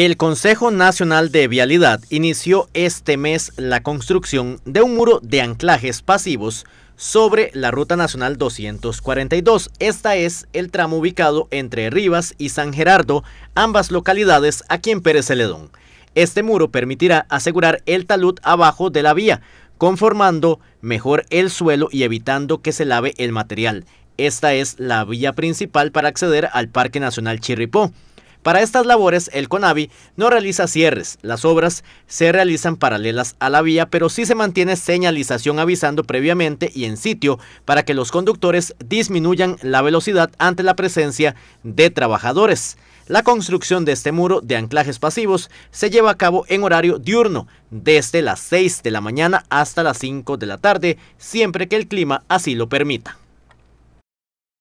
El Consejo Nacional de Vialidad inició este mes la construcción de un muro de anclajes pasivos sobre la Ruta Nacional 242. Esta es el tramo ubicado entre Rivas y San Gerardo, ambas localidades aquí en Pérez Celedón. Este muro permitirá asegurar el talud abajo de la vía, conformando mejor el suelo y evitando que se lave el material. Esta es la vía principal para acceder al Parque Nacional Chirripó. Para estas labores, el CONAVI no realiza cierres, las obras se realizan paralelas a la vía, pero sí se mantiene señalización avisando previamente y en sitio para que los conductores disminuyan la velocidad ante la presencia de trabajadores. La construcción de este muro de anclajes pasivos se lleva a cabo en horario diurno, desde las 6 de la mañana hasta las 5 de la tarde, siempre que el clima así lo permita.